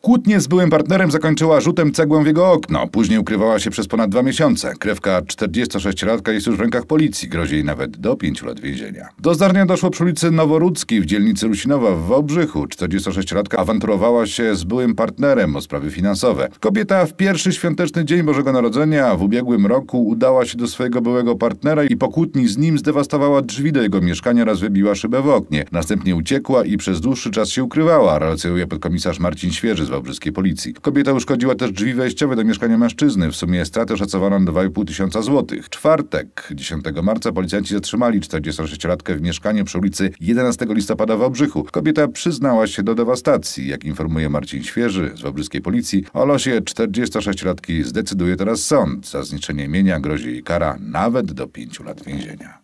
Kłótnie z byłym partnerem zakończyła rzutem cegłą w jego okno. Później ukrywała się przez ponad dwa miesiące. Krewka 46-latka jest już w rękach policji. Grozi jej nawet do pięciu lat więzienia. Do zdarnia doszło przy ulicy Noworudzkiej w dzielnicy Rusinowa w Wałbrzychu. 46-latka awanturowała się z byłym partnerem o sprawy finansowe. Kobieta w pierwszy świąteczny dzień Bożego Narodzenia w ubiegłym roku udała się do swojego byłego partnera i po kłótni z nim zdewastowała drzwi do jego mieszkania oraz wybiła szybę w oknie. Następnie uciekła i przez dłuższy czas się ukrywała, relacjonuje podkomisarz Marcin Świeży dla policji. Kobieta uszkodziła też drzwi wejściowe do mieszkania mężczyzny. W sumie stratę szacowano na 2,5 tysiąca złotych. Czwartek, 10 marca, policjanci zatrzymali 46-latkę w mieszkaniu przy ulicy 11 listopada w Wałbrzychu. Kobieta przyznała się do dewastacji. Jak informuje Marcin Świeży z Wałbrzyskiej Policji, o losie 46-latki zdecyduje teraz sąd. Za zniszczenie mienia grozi jej kara nawet do 5 lat więzienia.